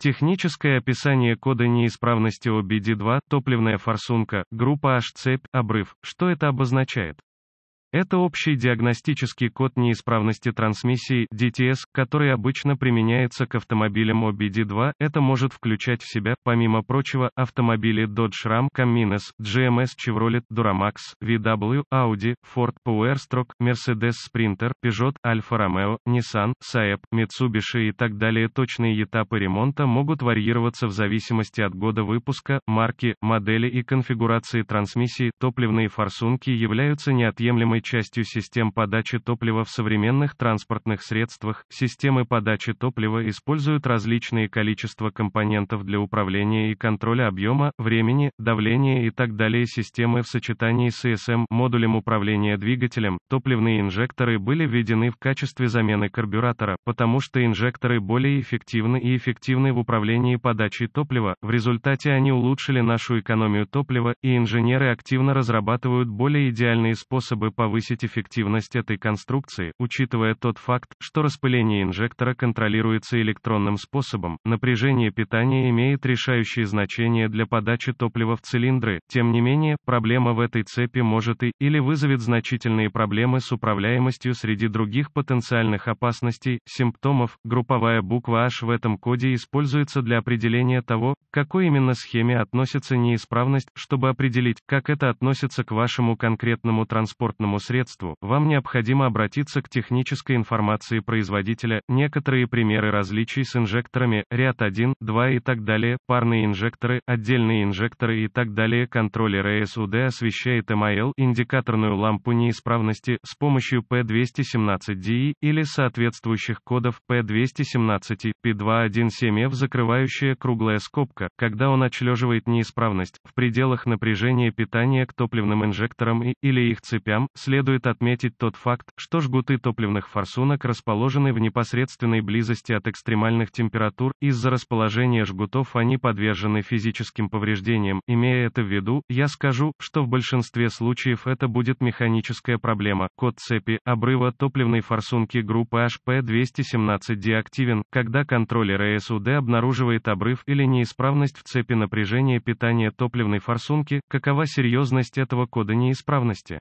Техническое описание кода неисправности OBD2, топливная форсунка, группа H-цепь, обрыв, что это обозначает? Это общий диагностический код неисправности трансмиссии DTS, который обычно применяется к автомобилям OBD2. Это может включать в себя, помимо прочего, автомобили Dodge Ram, Camines, GMS эм Chevrolet, Duramax, VW, Audi, Ford Powerstroke, Mercedes Sprinter, Peugeot, Alfa Romeo, Nissan, Saab, Mitsubishi и так далее. Точные этапы ремонта могут варьироваться в зависимости от года выпуска, марки, модели и конфигурации трансмиссии. Топливные форсунки являются неотъемлемой неотъемлемой частью систем подачи топлива в современных транспортных средствах. Системы подачи топлива используют различные количества компонентов для управления и контроля объема, времени, давления и так далее. Системы в сочетании с ESM, модулем управления двигателем, топливные инжекторы были введены в качестве замены карбюратора, потому что инжекторы более эффективны и эффективны в управлении подачей топлива, в результате они улучшили нашу экономию топлива, и инженеры активно разрабатывают более идеальные способы повышения повысить эффективность этой конструкции, учитывая тот факт, что распыление инжектора контролируется электронным способом, напряжение питания имеет решающее значение для подачи топлива в цилиндры, тем не менее, проблема в этой цепи может и, или вызовет значительные проблемы с управляемостью среди других потенциальных опасностей, симптомов, групповая буква H в этом коде используется для определения того, к какой именно схеме относится неисправность, чтобы определить, как это относится к вашему конкретному транспортному средству, вам необходимо обратиться к технической информации производителя, некоторые примеры различий с инжекторами, ряд 1, 2 и так далее, парные инжекторы, отдельные инжекторы и так далее. Контроллер ASUD освещает МАЛ, индикаторную лампу неисправности, с помощью p 217 di или соответствующих кодов P217, и P217F, закрывающая круглая скобка, когда он отчлеживает неисправность, в пределах напряжения питания к топливным инжекторам и, или их цепям, с следует отметить тот факт, что жгуты топливных форсунок расположены в непосредственной близости от экстремальных температур, из-за расположения жгутов они подвержены физическим повреждениям. Имея это в виду, я скажу, что в большинстве случаев это будет механическая проблема. Код цепи, обрыва топливной форсунки группы HP217 деактивен, когда контроллер ЭСУД обнаруживает обрыв или неисправность в цепи напряжения питания топливной форсунки, какова серьезность этого кода неисправности.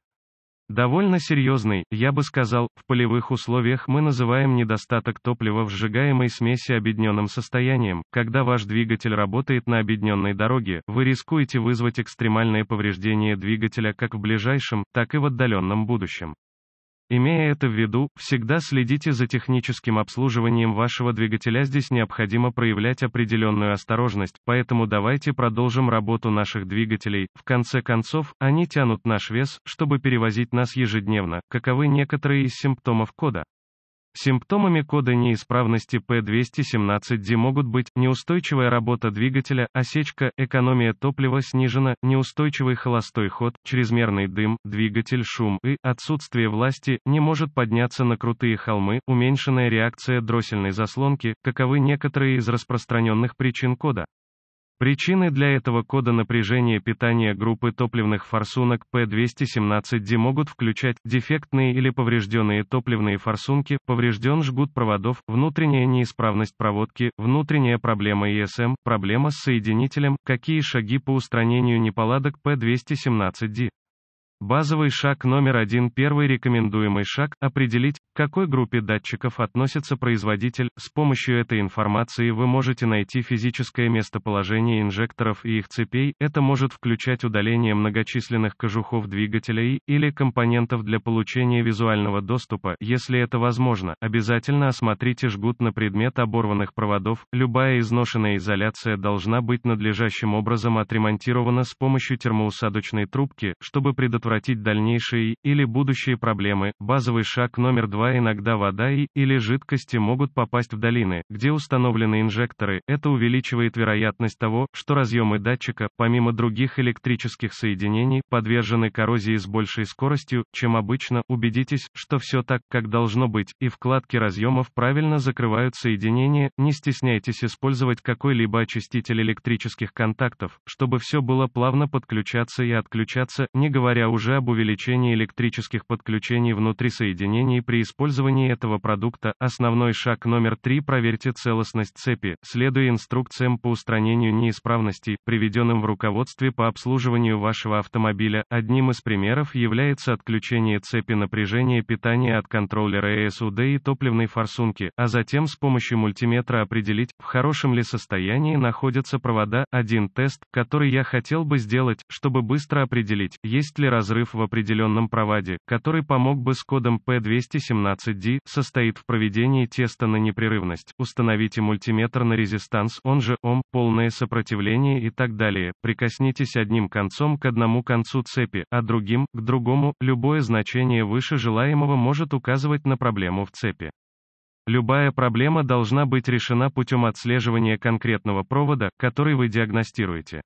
Довольно серьезный, я бы сказал, в полевых условиях мы называем недостаток топлива в сжигаемой смеси обедненным состоянием. Когда ваш двигатель работает на обедненной дороге, вы рискуете вызвать экстремальное повреждение двигателя как в ближайшем, так и в отдаленном будущем. Имея это в виду, всегда следите за техническим обслуживанием вашего двигателя. Здесь необходимо проявлять определенную осторожность, поэтому давайте продолжим работу наших двигателей. В конце концов, они тянут наш вес, чтобы перевозить нас ежедневно. Каковы некоторые из симптомов кода? Симптомами кода неисправности P217D могут быть неустойчивая работа двигателя, осечка, экономия топлива снижена, неустойчивый холостой ход, чрезмерный дым, двигатель шум и отсутствие власти, не может подняться на крутые холмы, уменьшенная реакция дроссельной заслонки, каковы некоторые из распространенных причин кода. Причины для этого кода напряжения питания группы топливных форсунок P217D могут включать дефектные или поврежденные топливные форсунки, поврежден жгут проводов, внутренняя неисправность проводки, внутренняя проблема ESM, проблема с соединителем, какие шаги по устранению неполадок P217D. Базовый шаг номер один. Первый рекомендуемый шаг – определить, к какой группе датчиков относится производитель. С помощью этой информации вы можете найти физическое местоположение инжекторов и их цепей. Это может включать удаление многочисленных кожухов двигателя и или компонентов для получения визуального доступа. Если это возможно, обязательно осмотрите жгут на предмет оборванных проводов. Любая изношенная изоляция должна быть надлежащим образом отремонтирована с помощью термоусадочной трубки, чтобы предотвратить предотвратить дальнейшие или будущие проблемы. Базовый шаг номер два иногда вода и или жидкости могут попасть в долины, где установлены инжекторы. Это увеличивает вероятность того, что разъемы датчика, помимо других электрических соединений, подвержены коррозии с большей скоростью, чем обычно. Убедитесь, что все так, как должно быть, и вкладки разъемов правильно закрывают соединение. Не стесняйтесь использовать какой-либо очиститель электрических контактов, чтобы все было плавно подключаться и отключаться, не говоря уже уже об увеличении электрических подключений внутри соединений при использовании этого продукта. Основной шаг номер три проверьте целостность цепи, следуя инструкциям по устранению неисправностей, приведенным в руководстве по обслуживанию вашего автомобиля. Одним из примеров является отключение цепи напряжения питания от контроллера ESUD и топливной форсунки, а затем с помощью мультиметра определить, в хорошем ли состоянии находятся провода. Один тест, который я хотел бы сделать, чтобы быстро определить, есть ли раз разрыв в определенном проводе, который помог бы с кодом P217D, состоит в проведении теста на непрерывность. Установите мультиметр на резистанс, он же ом, полное сопротивление и так далее. Прикоснитесь одним концом к одному концу цепи, а другим, к другому. Любое значение выше желаемого может указывать на проблему в цепи. Любая проблема должна быть решена путем отслеживания конкретного провода, который вы диагностируете.